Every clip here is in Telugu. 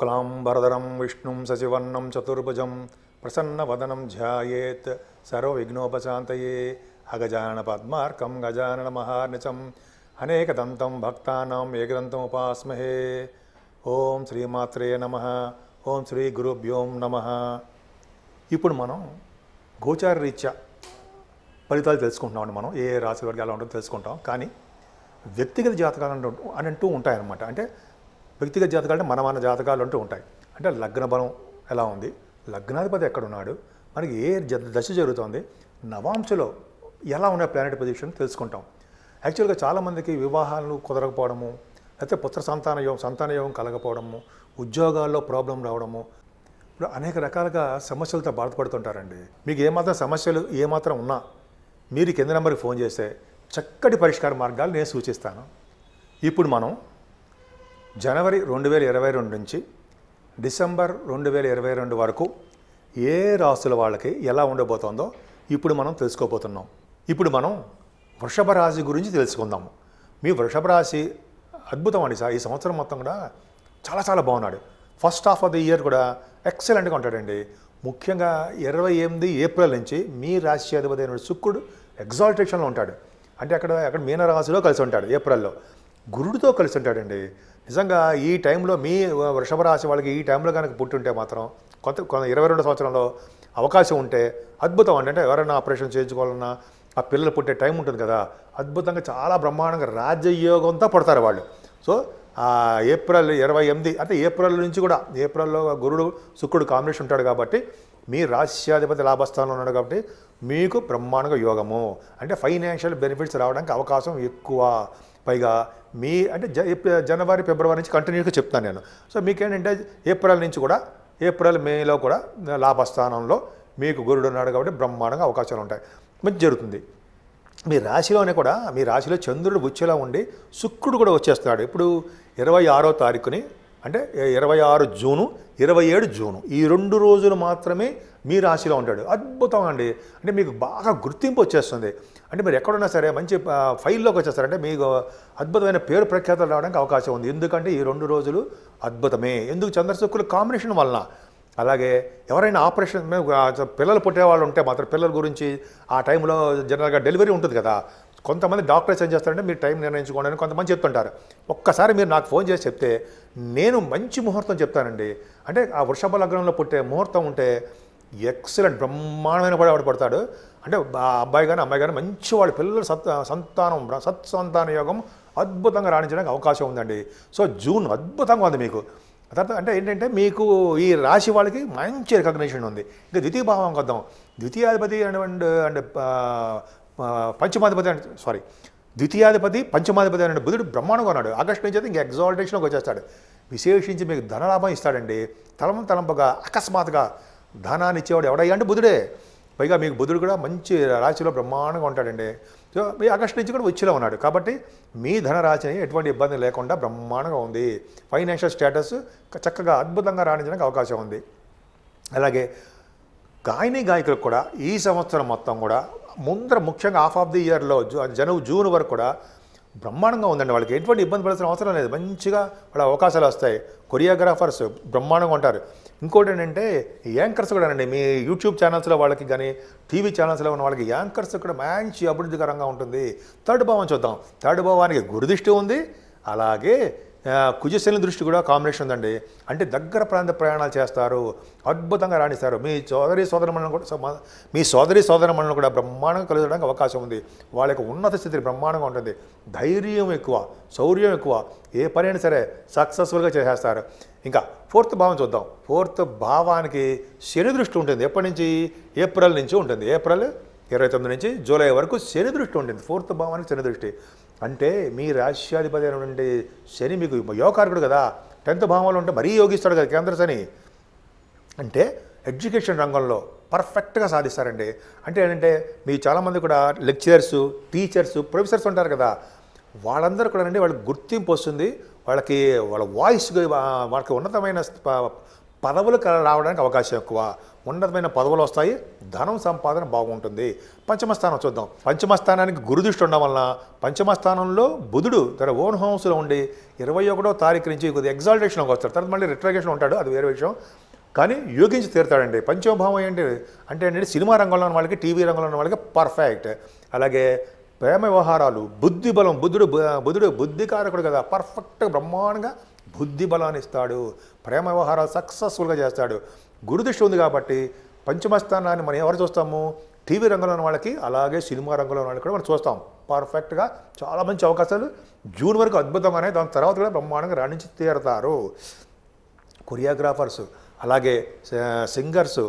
శుక్లాంబరధరం విష్ణుం సచివర్ణం చతుర్భుజం ప్రసన్నవదనం ధ్యాయేత్ సర్వవిఘ్నోపశాంతయే అగజానన పద్మార్కం గజానన దంతం అనేకదంతం భక్తానాం ఉపాస్మహే ఓం శ్రీమాత్రే నమ ఓం శ్రీ గురుభ్యోం నమ ఇప్పుడు మనం గోచార రీత్యా ఫలితాలు తెలుసుకుంటున్నామండి మనం ఏ రాశి వర్గాలు ఎలా ఉంటుందో తెలుసుకుంటాం కానీ వ్యక్తిగత జాతకాలు అంటూ ఉంటాయన్నమాట అంటే వ్యక్తిగత జాతకాలు అంటే మన మన జాతకాలు అంటూ ఉంటాయి అంటే లగ్న బలం ఎలా ఉంది లగ్నాధిపతి ఎక్కడున్నాడు మనకి ఏ దశ జరుగుతోంది నవాంశలో ఎలా ఉన్న ప్లానెట్ పొజిషన్ తెలుసుకుంటాం యాక్చువల్గా చాలామందికి వివాహాలు కుదరకపోవడము లేకపోతే పుత్ర సంతాన యోగం సంతాన యోగం కలగపోవడము ఉద్యోగాల్లో ప్రాబ్లం రావడము ఇప్పుడు అనేక రకాలుగా సమస్యలతో బాధపడుతుంటారండి మీకు ఏమాత్రం సమస్యలు ఏమాత్రం ఉన్నా మీరు కింద నెంబర్కి ఫోన్ చేస్తే చక్కటి పరిష్కార మార్గాలు నేను సూచిస్తాను ఇప్పుడు మనం జనవరి రెండు వేల ఇరవై రెండు నుంచి డిసెంబర్ రెండు వేల ఇరవై రెండు వరకు ఏ రాసుల వాళ్ళకి ఎలా ఉండబోతోందో ఇప్పుడు మనం తెలుసుకోబోతున్నాం ఇప్పుడు మనం వృషభ రాశి గురించి తెలుసుకుందాము మీ వృషభ రాశి అద్భుతం అండి సార్ ఈ సంవత్సరం మొత్తం కూడా చాలా చాలా బాగున్నాడు first half of the year కూడా ఎక్సలెంట్గా ఉంటాడండి ముఖ్యంగా ఇరవై ఎనిమిది ఏప్రిల్ నుంచి మీ రాశి అధిపతి అయిన శుక్రుడు ఎగ్జాల్టేషన్లో ఉంటాడు అంటే అక్కడ అక్కడ మీనరాశిలో కలిసి ఉంటాడు ఏప్రిల్లో గురుడితో కలిసి ఉంటాడండి నిజంగా ఈ టైంలో మీ వృషభ రాశి వాళ్ళకి ఈ టైంలో కనుక పుట్టుంటే మాత్రం కొంత కొంత ఇరవై రెండు సంవత్సరంలో అవకాశం ఉంటే అద్భుతం అండి అంటే ఎవరైనా ఆపరేషన్ చేయించుకోవాలన్నా ఆ పిల్లలు పుట్టే టైం ఉంటుంది కదా అద్భుతంగా చాలా బ్రహ్మాండంగా రాజయోగంతో పడతారు వాళ్ళు సో ఏప్రిల్ ఇరవై ఎనిమిది అంటే ఏప్రిల్ నుంచి కూడా ఏప్రిల్లో గురుడు శుక్రుడు కాంబినేషన్ ఉంటాడు కాబట్టి మీ రాశ్యాధిపతి లాభస్థానంలో ఉన్నాడు కాబట్టి మీకు బ్రహ్మాండంగా యోగము అంటే ఫైనాన్షియల్ బెనిఫిట్స్ రావడానికి అవకాశం ఎక్కువ పైగా మీ అంటే జనవరి ఫిబ్రవరి నుంచి కంటిన్యూగా చెప్తాను నేను సో మీకేంటంటే ఏప్రిల్ నుంచి కూడా ఏప్రిల్ మేలో కూడా లాభస్థానంలో మీకు గురుడు ఉన్నాడు కాబట్టి బ్రహ్మాండంగా అవకాశాలు ఉంటాయి మంచి జరుగుతుంది మీ రాశిలోనే కూడా మీ రాశిలో చంద్రుడు బుచ్చేలా ఉండి శుక్రుడు కూడా వచ్చేస్తున్నాడు ఇప్పుడు ఇరవై ఆరో తారీఖుని అంటే ఇరవై ఆరు జూను ఇరవై ఏడు జూను ఈ రెండు రోజులు మాత్రమే మీ రాశిలో ఉంటాడు అద్భుతం అండి అంటే మీకు బాగా గుర్తింపు వచ్చేస్తుంది అంటే మీరు ఎక్కడున్నా సరే మంచి ఫైల్లోకి వచ్చేస్తారంటే మీకు అద్భుతమైన పేరు ప్రఖ్యాతలు రావడానికి అవకాశం ఉంది ఎందుకంటే ఈ రెండు రోజులు అద్భుతమే ఎందుకు చంద్రశుక్రుల కాంబినేషన్ వలన అలాగే ఎవరైనా ఆపరేషన్ పిల్లలు పుట్టే వాళ్ళు ఉంటే మాత్రం పిల్లల గురించి ఆ టైంలో జనరల్గా డెలివరీ ఉంటుంది కదా కొంతమంది డాక్టర్స్ ఏం చేస్తారంటే మీరు టైం నిర్ణయించుకోండి అని కొంతమంది చెప్తుంటారు ఒక్కసారి మీరు నాకు ఫోన్ చేసి చెప్తే నేను మంచి ముహూర్తం చెప్తానండి అంటే ఆ వృషభ లగ్నంలో పుట్టే ముహూర్తం ఉంటే ఎక్సలెంట్ బ్రహ్మాండమైన పడి ఆవిడ పడతాడు అంటే ఆ అబ్బాయి కానీ అమ్మాయి కానీ మంచి వాళ్ళ పిల్లలు సత్ సంతానం సత్సంతాన యోగం అద్భుతంగా రాణించడానికి అవకాశం ఉందండి సో జూన్ అద్భుతంగా ఉంది మీకు తర్వాత అంటే ఏంటంటే మీకు ఈ రాశి వాళ్ళకి మంచి రికగ్నేషన్ ఉంది ఇంకా ద్వితీయ భావం కొద్దాం ద్వితీయాధిపతి అండ్ అండ్ పంచమాధిపతి సారీ ద్వితీయాధిపతి పంచమాధిపతి అనే బుధుడు బ్రహ్మాండంగా ఉన్నాడు ఆగస్టు నుంచి అయితే ఇంకా ఎగ్జాల్టేషన్లోకి వచ్చేస్తాడు విశేషించి మీకు ధనలాభం ఇస్తాడండి తలం తలంపగా అకస్మాత్తుగా ధనాన్ని ఇచ్చేవాడు ఎవడయ్యా అంటే బుధుడే పైగా మీకు బుధుడు కూడా మంచి రాశిలో బ్రహ్మాండంగా ఉంటాడండి సో మీ ఆగస్టు నుంచి కూడా వచ్చేలా ఉన్నాడు కాబట్టి మీ ధనరాశిని ఎటువంటి ఇబ్బంది లేకుండా బ్రహ్మాండంగా ఉంది ఫైనాన్షియల్ స్టేటస్ చక్కగా అద్భుతంగా రాణించడానికి అవకాశం ఉంది అలాగే గాయని గాయకులకు కూడా ఈ సంవత్సరం మొత్తం కూడా ముందర ముఖ్యంగా హాఫ్ ఆఫ్ ది ఇయర్లో జనవు జూన్ వరకు కూడా బ్రహ్మాండంగా ఉందండి వాళ్ళకి ఎటువంటి ఇబ్బంది పడాల్సిన అవసరం లేదు మంచిగా వాళ్ళ అవకాశాలు వస్తాయి కొరియోగ్రాఫర్స్ బ్రహ్మాండంగా ఉంటారు ఇంకోటి ఏంటంటే యాంకర్స్ కూడా అండి మీ యూట్యూబ్ ఛానల్స్లో వాళ్ళకి కానీ టీవీ ఛానల్స్లో ఉన్న వాళ్ళకి యాంకర్స్ కూడా మంచి అభివృద్ధికరంగా ఉంటుంది థర్డ్ భావం చూద్దాం థర్డ్ భావానికి గురుదిష్టి ఉంది అలాగే కుజశని దృష్టి కూడా కాంబినేషన్ ఉందండి అంటే దగ్గర ప్రాంత ప్రయాణాలు చేస్తారు అద్భుతంగా రాణిస్తారు మీ సోదరి మండలం కూడా మీ సోదరి మండలం కూడా బ్రహ్మాండంగా కలుగడానికి అవకాశం ఉంది వాళ్ళ యొక్క ఉన్నత స్థితి బ్రహ్మాండంగా ఉంటుంది ధైర్యం ఎక్కువ శౌర్యం ఎక్కువ ఏ పని అయినా సరే సక్సెస్ఫుల్గా చేసేస్తారు ఇంకా ఫోర్త్ భావం చూద్దాం ఫోర్త్ భావానికి శని దృష్టి ఉంటుంది ఎప్పటి నుంచి ఏప్రిల్ నుంచి ఉంటుంది ఏప్రిల్ ఇరవై తొమ్మిది నుంచి జూలై వరకు శని దృష్టి ఉంటుంది ఫోర్త్ భావానికి శని దృష్టి అంటే మీ రాష్ట్రాధిపతి అయినటువంటి శని మీకు యోగార్కుడు కదా టెన్త్ భావంలో ఉంటే మరీ యోగిస్తాడు కదా కేంద్ర శని అంటే ఎడ్యుకేషన్ రంగంలో పర్ఫెక్ట్గా సాధిస్తారండి అంటే ఏంటంటే మీ చాలామంది కూడా లెక్చరర్స్ టీచర్స్ ప్రొఫెసర్స్ ఉంటారు కదా వాళ్ళందరూ కూడా అండి వాళ్ళకి గుర్తింపు వస్తుంది వాళ్ళకి వాళ్ళ వాయిస్ వాళ్ళకి ఉన్నతమైన పదవులు రావడానికి అవకాశం ఎక్కువ ఉన్నతమైన పదవులు వస్తాయి ధనం సంపాదన బాగుంటుంది పంచమస్థానం చూద్దాం పంచమస్థానానికి గురుదృష్టి ఉండడం వలన పంచమస్థానంలో బుధుడు తన ఓన్ హౌస్లో ఉండి ఇరవై ఒకటో తారీఖు నుంచి కొద్దిగా ఎగ్జాల్టేషన్లోకి వస్తాడు తర్వాత మళ్ళీ రిట్రాగేషన్ ఉంటాడు అది వేరే విషయం కానీ యోగించి తీరుతాడండి పంచమభావం ఏంటి అంటే ఏంటంటే సినిమా రంగంలో ఉన్న వాళ్ళకి టీవీ రంగంలో ఉన్న వాళ్ళకి పర్ఫెక్ట్ అలాగే ప్రేమ వ్యవహారాలు బుద్ధి బలం బుద్ధుడు బుద్ధుడు బుద్ధికారకుడు కదా పర్ఫెక్ట్గా బ్రహ్మాండంగా బుద్ధి బలాన్ని ఇస్తాడు ప్రేమ వ్యవహారాలు సక్సెస్ఫుల్గా చేస్తాడు గురుదృష్టి ఉంది కాబట్టి పంచమస్థానాన్ని మనం ఎవరు చూస్తాము టీవీ రంగంలో ఉన్న వాళ్ళకి అలాగే సినిమా రంగంలో ఉన్న వాళ్ళకి కూడా మనం చూస్తాం పర్ఫెక్ట్గా చాలా మంచి అవకాశాలు జూన్ వరకు అద్భుతంగానే దాని తర్వాత కూడా బ్రహ్మాండంగా రాణించి తీరుతారు కొరియోగ్రాఫర్స్ అలాగే సింగర్స్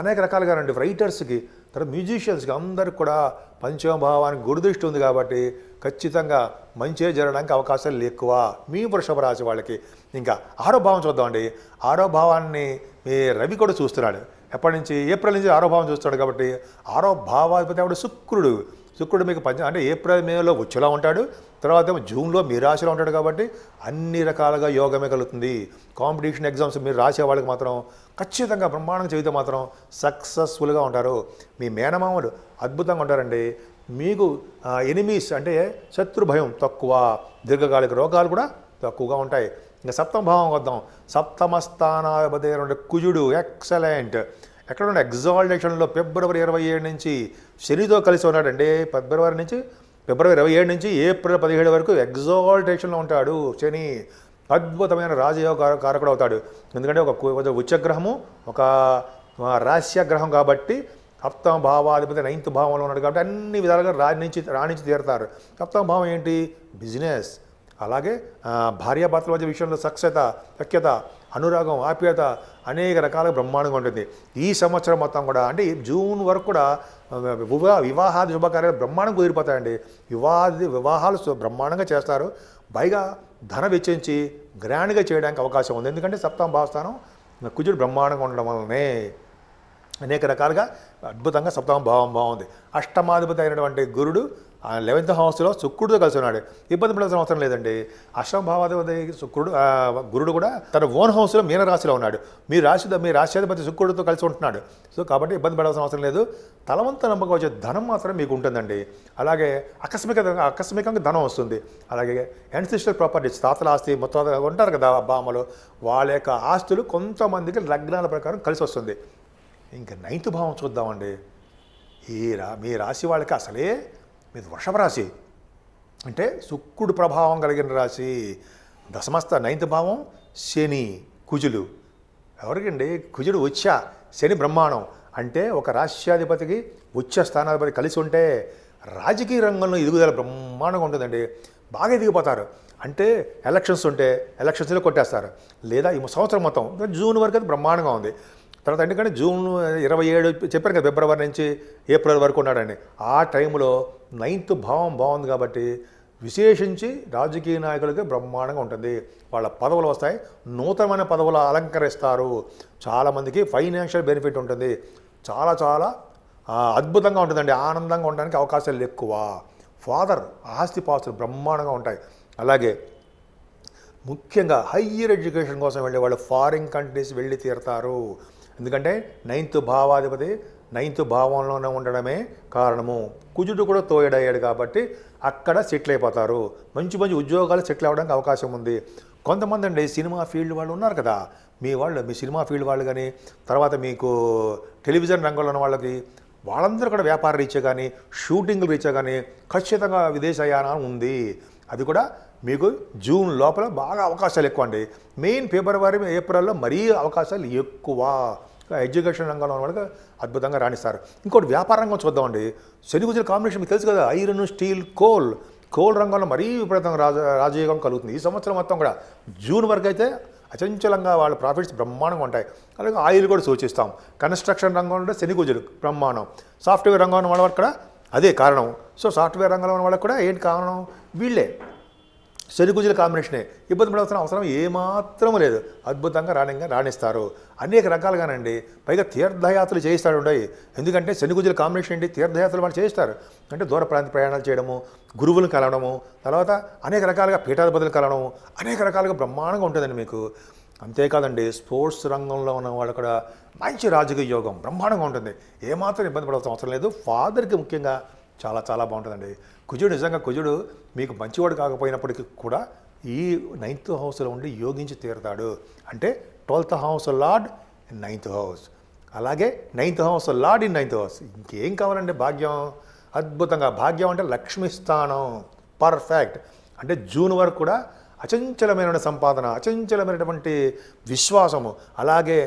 అనేక రకాలుగా రైటర్స్కి తర్వాత మ్యూజిషియన్స్కి అందరికి కూడా పంచమభావానికి గురుదృష్టి ఉంది కాబట్టి ఖచ్చితంగా మంచిగా జరగడానికి అవకాశాలు ఎక్కువ మీ వృషభ రాశి వాళ్ళకి ఇంకా ఆరో భావం చూద్దామండి ఆరో భావాన్ని మీ రవి కూడా చూస్తున్నాడు ఎప్పటి నుంచి ఏప్రిల్ నుంచి ఆరో భావం చూస్తున్నాడు కాబట్టి ఆరో భావాధిపతి శుక్రుడు శుక్రుడు మీకు పంచ అంటే ఏప్రిల్ మేలో ఉచ్చులా ఉంటాడు తర్వాత ఏమో జూన్లో మీరు రాశిలో ఉంటాడు కాబట్టి అన్ని రకాలుగా యోగమే కలుగుతుంది కాంపిటీషన్ ఎగ్జామ్స్ మీరు రాసే వాళ్ళకి మాత్రం ఖచ్చితంగా బ్రహ్మాండంగా చదివితే మాత్రం సక్సెస్ఫుల్గా ఉంటారు మీ మేనమామలు అద్భుతంగా ఉంటారండి మీకు ఎనిమీస్ అంటే శత్రు భయం తక్కువ దీర్ఘకాలిక రోగాలు కూడా తక్కువగా ఉంటాయి ఇంకా సప్తమ భావం వద్దాం సప్తమ స్థానాధిపతి కుజుడు ఎక్సలెంట్ ఎక్కడ ఉన్న ఎగ్జాల్టేషన్లో ఫిబ్రవరి ఇరవై ఏడు నుంచి శనితో కలిసి ఉన్నాడండి ఫిబ్రవరి నుంచి ఫిబ్రవరి ఇరవై ఏడు నుంచి ఏప్రిల్ పదిహేడు వరకు ఎగ్జాల్టేషన్లో ఉంటాడు శని అద్భుతమైన రాజయోగ కారకుడు అవుతాడు ఎందుకంటే ఒక ఉచ్చగ్రహము ఒక గ్రహం కాబట్టి సప్తమ భావాధిపతి నైన్త్ భావంలో ఉన్నాడు కాబట్టి అన్ని విధాలుగా రాణించి రాణించి తీరుతారు సప్తమ భావం ఏంటి బిజినెస్ అలాగే భార్యాభర్తల మధ్య విషయంలో సక్సత సఖ్యత అనురాగం ఆప్యత అనేక రకాల బ్రహ్మాండంగా ఉంటుంది ఈ సంవత్సరం మొత్తం కూడా అంటే జూన్ వరకు కూడా వివాహ వివాహాది శుభకార్యాలు బ్రహ్మాండం కుదిరిపోతాయండి వివాహాది వివాహాలు బ్రహ్మాండంగా చేస్తారు పైగా ధన వెచ్చించి గ్రాండ్గా చేయడానికి అవకాశం ఉంది ఎందుకంటే సప్తమ భావస్థానం కుజుడు బ్రహ్మాండంగా ఉండడం వల్లనే అనేక రకాలుగా అద్భుతంగా సప్తమ భావం బాగుంది అష్టమాధిపతి అయినటువంటి గురుడు లెవెన్త్ హౌస్లో శుక్రుడితో కలిసి ఉన్నాడు ఇబ్బంది పడాల్సిన అవసరం లేదండి అష్టమ భావాధిపతి శుక్రుడు గురుడు కూడా తన ఓన్ హౌస్లో మీన రాశిలో ఉన్నాడు మీ రాశి మీ రాశ్యాధిపతి శుక్రుడితో కలిసి ఉంటున్నాడు సో కాబట్టి ఇబ్బంది పడాల్సిన అవసరం లేదు తలవంత నమ్మకం వచ్చే ధనం మాత్రం మీకు ఉంటుందండి అలాగే ఆకస్మిక ఆకస్మికంగా ధనం వస్తుంది అలాగే ఎన్సిస్టల్ ప్రాపర్టీస్ తాతల ఆస్తి మొత్తం ఉంటారు కదా బామలు వాళ్ళ యొక్క ఆస్తులు కొంతమందికి లగ్నాల ప్రకారం కలిసి వస్తుంది ఇంకా నైన్త్ భావం చూద్దామండి ఈ రా మీ రాశి వాళ్ళకి అసలే మీది రాశి అంటే శుక్రుడు ప్రభావం కలిగిన రాశి దశమస్త నైన్త్ భావం శని కుజులు ఎవరికండి కుజుడు ఉచ్చ శని బ్రహ్మాండం అంటే ఒక రాష్ట్రాధిపతికి ఉచ్చ స్థానాధిపతి కలిసి ఉంటే రాజకీయ రంగంలో ఎదుగుదల బ్రహ్మాండంగా ఉంటుందండి బాగా ఎదిగిపోతారు అంటే ఎలక్షన్స్ ఉంటే ఎలక్షన్స్లో కొట్టేస్తారు లేదా ఈ సంవత్సరం మొత్తం జూన్ వరకు అది బ్రహ్మాండంగా ఉంది తర్వాత ఎందుకంటే జూన్ ఇరవై ఏడు చెప్పారు కదా ఫిబ్రవరి నుంచి ఏప్రిల్ వరకు ఉన్నాడని ఆ టైంలో నైన్త్ భావం బాగుంది కాబట్టి విశేషించి రాజకీయ నాయకులకి బ్రహ్మాండంగా ఉంటుంది వాళ్ళ పదవులు వస్తాయి నూతనమైన పదవులు అలంకరిస్తారు చాలామందికి ఫైనాన్షియల్ బెనిఫిట్ ఉంటుంది చాలా చాలా అద్భుతంగా ఉంటుందండి ఆనందంగా ఉండడానికి అవకాశాలు ఎక్కువ ఫాదర్ ఆస్తిపాస్తులు బ్రహ్మాండంగా ఉంటాయి అలాగే ముఖ్యంగా హయ్యర్ ఎడ్యుకేషన్ కోసం వెళ్ళే వాళ్ళు ఫారిన్ కంట్రీస్ వెళ్ళి తీరుతారు ఎందుకంటే నైన్త్ భావాధిపతి నైన్త్ భావంలోనే ఉండడమే కారణము కుజుడు కూడా తోయడయ్యాడు కాబట్టి అక్కడ సెటిల్ అయిపోతారు మంచి మంచి ఉద్యోగాలు సెటిల్ అవ్వడానికి అవకాశం ఉంది కొంతమంది అండి సినిమా ఫీల్డ్ వాళ్ళు ఉన్నారు కదా మీ వాళ్ళు మీ సినిమా ఫీల్డ్ వాళ్ళు కానీ తర్వాత మీకు టెలివిజన్ రంగంలో ఉన్న వాళ్ళకి వాళ్ళందరూ కూడా వ్యాపార రీచే కానీ షూటింగ్లు రీచే కానీ ఖచ్చితంగా విదేశయానం ఉంది అది కూడా మీకు జూన్ లోపల బాగా అవకాశాలు ఎక్కువ అండి మెయిన్ ఫిబ్రవరి ఏప్రిల్లో మరీ అవకాశాలు ఎక్కువ ఎడ్యుకేషన్ రంగంలో కనుక అద్భుతంగా రాణిస్తారు ఇంకోటి వ్యాపార రంగం చూద్దామండి శనిగుజుల కాంబినేషన్ మీకు తెలుసు కదా ఐరన్ స్టీల్ కోల్ కోల్ రంగంలో మరీ విపరీతంగా రాజ రాజయోగం కలుగుతుంది ఈ సంవత్సరం మొత్తం కూడా జూన్ వరకు అయితే అచంచలంగా వాళ్ళ ప్రాఫిట్స్ బ్రహ్మాండంగా ఉంటాయి అలాగే ఆయిల్ కూడా సూచిస్తాం కన్స్ట్రక్షన్ రంగంలో శనిగుజులు బ్రహ్మాండం సాఫ్ట్వేర్ రంగంలో వాళ్ళ కూడా అదే కారణం సో సాఫ్ట్వేర్ రంగంలో ఉన్న వాళ్ళకి కూడా ఏంటి కారణం వీళ్ళే శనిగుజుల కాంబినేషనే ఇబ్బంది పడవలసిన అవసరం ఏమాత్రం లేదు అద్భుతంగా రాణంగా రాణిస్తారు అనేక రకాలుగానండి పైగా తీర్థయాత్రలు చేయిస్తాడు ఉండయి ఎందుకంటే శనిగుజుల కాంబినేషన్ అండి తీర్థయాత్రలు వాళ్ళు చేయిస్తారు అంటే దూర ప్రాంత ప్రయాణాలు చేయడము గురువులను కలవడము తర్వాత అనేక రకాలుగా పీఠాధిపతులు కలవడము అనేక రకాలుగా బ్రహ్మాండంగా ఉంటుందండి మీకు అంతేకాదండి స్పోర్ట్స్ రంగంలో ఉన్న వాళ్ళు కూడా మంచి రాజకీయ యోగం బ్రహ్మాండంగా ఉంటుంది ఏమాత్రం ఇబ్బంది పడాల్సిన అవసరం లేదు ఫాదర్కి ముఖ్యంగా చాలా చాలా బాగుంటుందండి కుజుడు నిజంగా కుజుడు మీకు మంచివాడు కాకపోయినప్పటికీ కూడా ఈ నైన్త్ హౌస్లో ఉండి యోగించి తీరుతాడు అంటే twelfth house lord ninth house అలాగే ninth house lord in ninth house ఇంకేం కావాలండి భాగ్యం అద్భుతంగా భాగ్యం అంటే లక్ష్మి స్థానం పర్ఫెక్ట్ అంటే జూన్ వరకు కూడా అచంచలమైన సంపాదన అచంచలమైనటువంటి విశ్వాసము అలాగే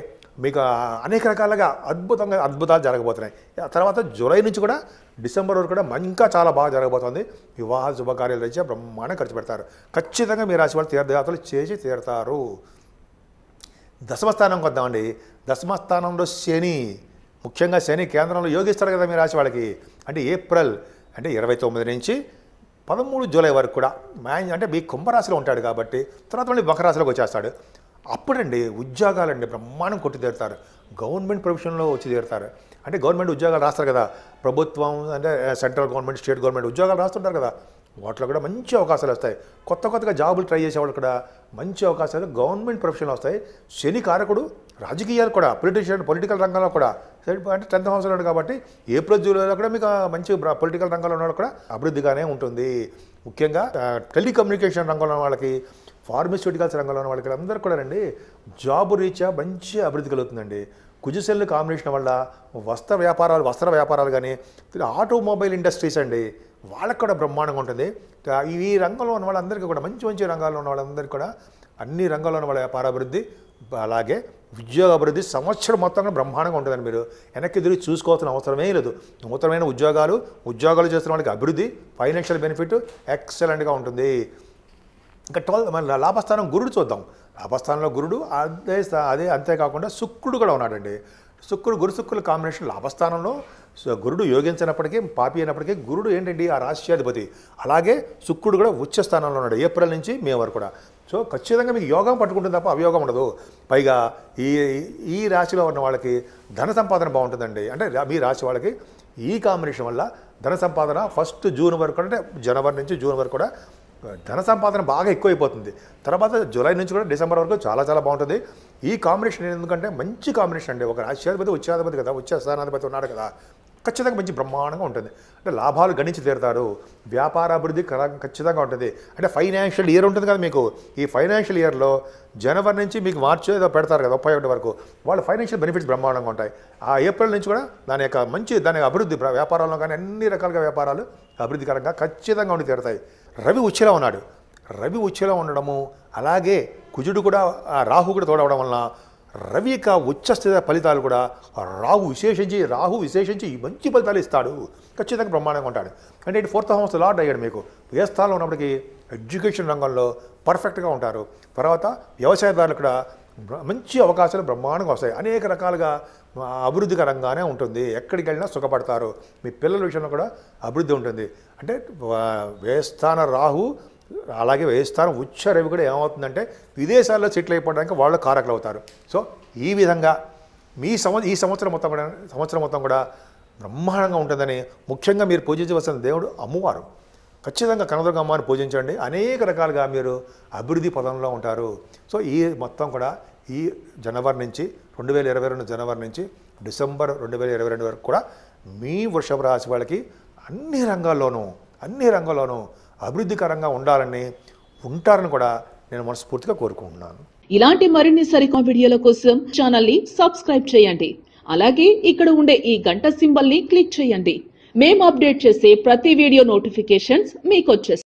మీకు అనేక రకాలుగా అద్భుతంగా అద్భుతాలు జరగబోతున్నాయి తర్వాత జూలై నుంచి కూడా డిసెంబర్ వరకు కూడా ఇంకా చాలా బాగా జరగబోతోంది వివాహ శుభకార్యాలు తెచ్చి బ్రహ్మాండం ఖర్చు పెడతారు ఖచ్చితంగా మీ రాశి వాళ్ళు తీర్థయాత్రలు చేసి తీరుతారు దశమస్థానంకి వద్దామండి దశమస్థానంలో శని ముఖ్యంగా శని కేంద్రంలో యోగిస్తారు కదా మీ రాశి వాళ్ళకి అంటే ఏప్రిల్ అంటే ఇరవై తొమ్మిది నుంచి పదమూడు జూలై వరకు కూడా మ్యాన్ అంటే మీ కుంభరాశిలో ఉంటాడు కాబట్టి తర్వాత మళ్ళీ మకరాశిలోకి వచ్చేస్తాడు అప్పుడండి ఉద్యోగాలండి బ్రహ్మాండం కొట్టి తీరుతారు గవర్నమెంట్ ప్రొఫెషన్లో వచ్చి తీరుతారు అంటే గవర్నమెంట్ ఉద్యోగాలు రాస్తారు కదా ప్రభుత్వం అంటే సెంట్రల్ గవర్నమెంట్ స్టేట్ గవర్నమెంట్ ఉద్యోగాలు రాస్తుంటారు కదా వాటిలో కూడా మంచి అవకాశాలు వస్తాయి కొత్త కొత్తగా జాబులు ట్రై చేసేవాళ్ళు కూడా మంచి అవకాశాలు గవర్నమెంట్ ప్రొఫెషన్లో వస్తాయి శని కారకుడు రాజకీయాలు కూడా పొలిటీషియన్ పొలిటికల్ రంగంలో కూడా అంటే టెన్త్ హౌస్ ఉన్నాడు కాబట్టి ఏప్రిల్ జూలైలో కూడా మీకు మంచి పొలిటికల్ రంగంలో ఉన్న కూడా అభివృద్ధిగానే ఉంటుంది ముఖ్యంగా టెలికమ్యూనికేషన్ రంగంలో వాళ్ళకి ఫార్మస్యూటికల్స్ రంగంలో ఉన్న వాళ్ళకి అందరూ కూడా అండి జాబ్ రీత్యా మంచి అభివృద్ధి కలుగుతుందండి కుజుసెల్ కాంబినేషన్ వల్ల వస్త్ర వ్యాపారాలు వస్త్ర వ్యాపారాలు కానీ ఆటోమొబైల్ ఇండస్ట్రీస్ అండి వాళ్ళకి కూడా బ్రహ్మాండంగా ఉంటుంది ఈ రంగంలో ఉన్న వాళ్ళందరికీ కూడా మంచి మంచి రంగాల్లో ఉన్న వాళ్ళందరికీ కూడా అన్ని రంగాల్లో ఉన్న వాళ్ళ అభివృద్ధి అలాగే ఉద్యోగ అభివృద్ధి సంవత్సరం మొత్తంగా బ్రహ్మాండంగా ఉంటుందని మీరు వెనక్కి తిరిగి చూసుకోవాల్సిన అవసరమే లేదు నూతనమైన ఉద్యోగాలు ఉద్యోగాలు చేస్తున్న వాళ్ళకి అభివృద్ధి ఫైనాన్షియల్ బెనిఫిట్ ఎక్సలెంట్గా ఉంటుంది ఇంకా ట్వెల్త్ మన లాభస్థానం గురుడు చూద్దాం లాభస్థానంలో గురుడు అదే అదే అంతేకాకుండా శుక్రుడు కూడా ఉన్నాడండి శుక్రుడు గురు శుక్రుల కాంబినేషన్ లాభస్థానంలో గురుడు యోగించినప్పటికీ పాపి అయినప్పటికీ గురుడు ఏంటండి ఆ రాష్ట్రాధిపతి అలాగే శుక్రుడు కూడా ఉచ్చ స్థానంలో ఉన్నాడు ఏప్రిల్ నుంచి మే వరకు కూడా సో ఖచ్చితంగా మీకు యోగం పట్టుకుంటుంది తప్ప అవయోగం ఉండదు పైగా ఈ ఈ రాశిలో ఉన్న వాళ్ళకి ధన సంపాదన బాగుంటుందండి అంటే మీ రాశి వాళ్ళకి ఈ కాంబినేషన్ వల్ల ధన సంపాదన ఫస్ట్ జూన్ వరకు అంటే జనవరి నుంచి జూన్ వరకు కూడా ధన సంపాదన బాగా ఎక్కువైపోతుంది తర్వాత జూలై నుంచి కూడా డిసెంబర్ వరకు చాలా చాలా బాగుంటుంది ఈ కాంబినేషన్ ఎందుకంటే మంచి కాంబినేషన్ అండి ఒక రాష్ట్రాధిపతి ఉచ్చాధిపతి కదా ఉచ్చాసనాధిపతి ఉన్నాడు కదా ఖచ్చితంగా మంచి బ్రహ్మాండంగా ఉంటుంది అంటే లాభాలు గణించి తీరుతారు వ్యాపార అభివృద్ధి ఖచ్చితంగా ఉంటుంది అంటే ఫైనాన్షియల్ ఇయర్ ఉంటుంది కదా మీకు ఈ ఫైనాన్షియల్ ఇయర్లో జనవరి నుంచి మీకు మార్చి ఏదో పెడతారు కదా ముప్పై ఒకటి వరకు వాళ్ళు ఫైనాన్షియల్ బెనిఫిట్స్ బ్రహ్మాండంగా ఉంటాయి ఆ ఏప్రిల్ నుంచి కూడా దాని యొక్క మంచి దాని అభివృద్ధి వ్యాపారాల్లో కానీ అన్ని రకాలుగా వ్యాపారాలు అభివృద్ధికరంగా ఖచ్చితంగా ఉండి తీరుతాయి రవి ఉచ్చులో ఉన్నాడు రవి ఉచ్చులో ఉండడము అలాగే కుజుడు కూడా రాహు కూడా తోడవడం వలన రవి యొక్క ఉచ్చస్థిత ఫలితాలు కూడా రాహు విశేషించి రాహు విశేషించి మంచి ఫలితాలు ఇస్తాడు ఖచ్చితంగా బ్రహ్మాండంగా ఉంటాడు అంటే ఇటు ఫోర్త్ హౌస్ లార్డ్ అయ్యాడు మీకు వ్యవస్థలో స్థానంలో ఉన్నప్పటికీ ఎడ్యుకేషన్ రంగంలో పర్ఫెక్ట్గా ఉంటారు తర్వాత వ్యవసాయదారులు కూడా మంచి అవకాశాలు బ్రహ్మాండంగా వస్తాయి అనేక రకాలుగా అభివృద్ధికరంగానే ఉంటుంది ఎక్కడికి వెళ్ళినా సుఖపడతారు మీ పిల్లల విషయంలో కూడా అభివృద్ధి ఉంటుంది అంటే వేస్థాన రాహు అలాగే వేస్థానం ఉచ్చ రవి కూడా ఏమవుతుందంటే విదేశాల్లో సెటిల్ అయిపోవడానికి వాళ్ళు కారకులు అవుతారు సో ఈ విధంగా మీ సంవ ఈ సంవత్సరం మొత్తం కూడా సంవత్సరం మొత్తం కూడా బ్రహ్మాండంగా ఉంటుందని ముఖ్యంగా మీరు పూజించవలసిన దేవుడు అమ్మవారు ఖచ్చితంగా కనదుర్గ అమ్మవారిని పూజించండి అనేక రకాలుగా మీరు అభివృద్ధి పదంలో ఉంటారు సో ఈ మొత్తం కూడా ఈ జనవరి నుంచి రెండు వేల ఇరవై రెండు జనవరి నుంచి డిసెంబర్ రెండు వేల ఇరవై రెండు వరకు కూడా మీ వృషభ రాశి వాళ్ళకి అన్ని రంగాల్లోనూ అన్ని రంగాల్లోనూ అభివృద్ధికరంగా ఉండాలని ఉంటారని కూడా నేను మనస్ఫూర్తిగా కోరుకుంటున్నాను ఇలాంటి మరిన్ని సరికొత్త వీడియోల కోసం ఛానల్ ని సబ్స్క్రైబ్ చేయండి అలాగే ఇక్కడ ఉండే ఈ గంట సింబల్ ని క్లిక్ చేయండి మేము అప్డేట్ చేసే ప్రతి వీడియో నోటిఫికేషన్స్ మీకు